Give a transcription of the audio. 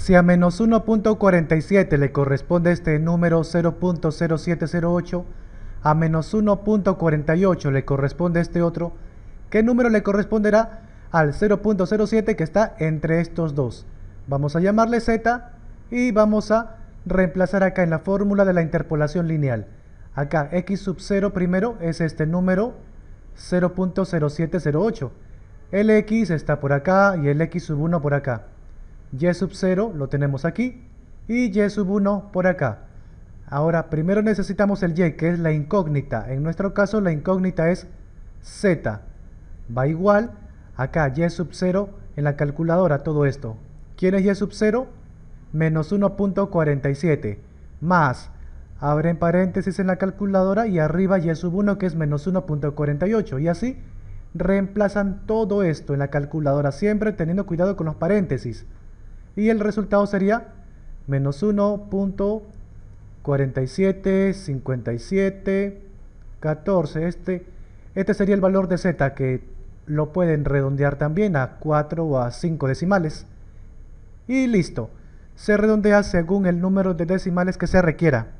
Si a menos 1.47 le corresponde este número 0.0708, a menos 1.48 le corresponde este otro, ¿qué número le corresponderá al 0.07 que está entre estos dos? Vamos a llamarle z y vamos a reemplazar acá en la fórmula de la interpolación lineal. Acá x sub 0 primero es este número 0.0708. El x está por acá y el x sub 1 por acá y sub 0 lo tenemos aquí y y sub 1 por acá. Ahora, primero necesitamos el y, que es la incógnita. En nuestro caso, la incógnita es z. Va igual, acá y sub 0 en la calculadora todo esto. ¿Quién es y sub 0? Menos 1.47 más, abren paréntesis en la calculadora y arriba y sub 1 que es menos 1.48 y así reemplazan todo esto en la calculadora siempre teniendo cuidado con los paréntesis y el resultado sería menos 1.47, 14. Este, este sería el valor de z que lo pueden redondear también a 4 o a 5 decimales. Y listo, se redondea según el número de decimales que se requiera.